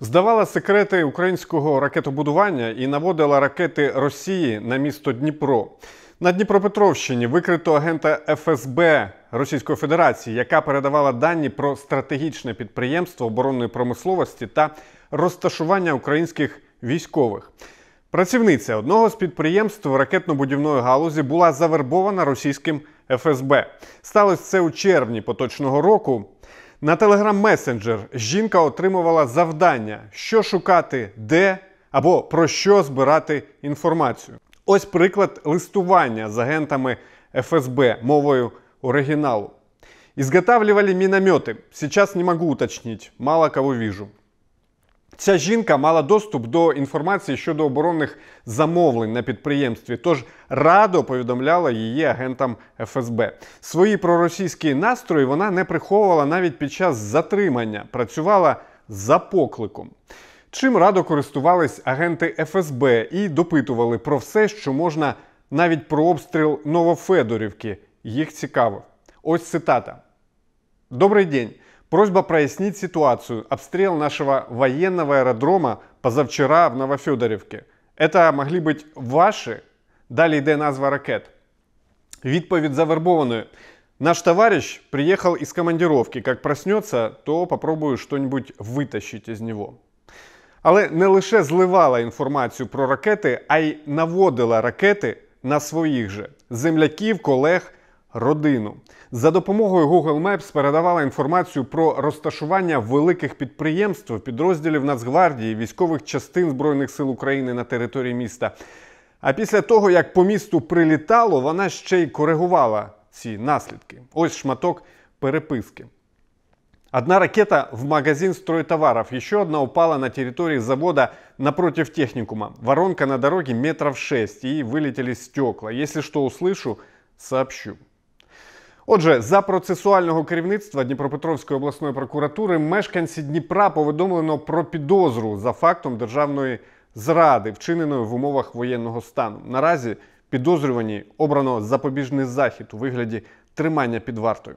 Здавала секрети українського ракетобудування і наводила ракети Росії на місто Дніпро. На Дніпропетровщині викрито агента ФСБ Російської Федерації, яка передавала дані про стратегічне підприємство оборонної промисловості та розташування українських військових. Працівниця одного з підприємств ракетно-будівної галузі була завербована російським ФСБ. Сталося це у червні поточного року. На телеграм-месенджер жінка отримувала завдання, що шукати де або про що збирати інформацію. Ось приклад листування з агентами ФСБ мовою оригіналу. Изготавливали минометы. Сейчас не могу уточнить, мало кого вижу. Ця жінка мала доступ до інформації щодо оборонних замовлень на підприємстві, тож радо повідомляла її агентам ФСБ. Свої проросійські настрої вона не приховувала навіть під час затримання, працювала за покликом. Чим радо користувались агенти ФСБ і допитували про все, що можна, навіть про обстріл Новофедорівки. Їх цікаво. Ось цитата: Добрий день. Просьба прояснить ситуацию. Обстрел нашего военного аэродрома позавчера в Новофедорівці. Это могли быть ваши? Далее йде назва ракет. Відповідь завербованную. Наш товарищ приехал из командировки. Как проснется, то попробую что-нибудь вытащить из него. Але не лише зливала інформацію про ракети, а й наводила ракети на своїх же земляків, колег родину. За допомогою Google Maps передавала інформацію про розташування великих підприємств, підрозділів Нацгвардії, військових частин Збройних сил України на території міста. А після того, як по місту прилітало, вона ще й коригувала ці наслідки. Ось шматок переписки. Одна ракета в магазин стройтоваров, Ще одна упала на території завода напротив технікума. Воронка на дороге метров шесть, и вылетели стекла. Якщо что услышу, сообщу. Отже, за процесуального керівництва Дніпропетровської обласної прокуратури мешканці Дніпра повідомлено про підозру за фактом державної зради, вчиненої в умовах воєнного стану. Наразі підозрювані обрано запобіжний захід у вигляді тримання під вартою.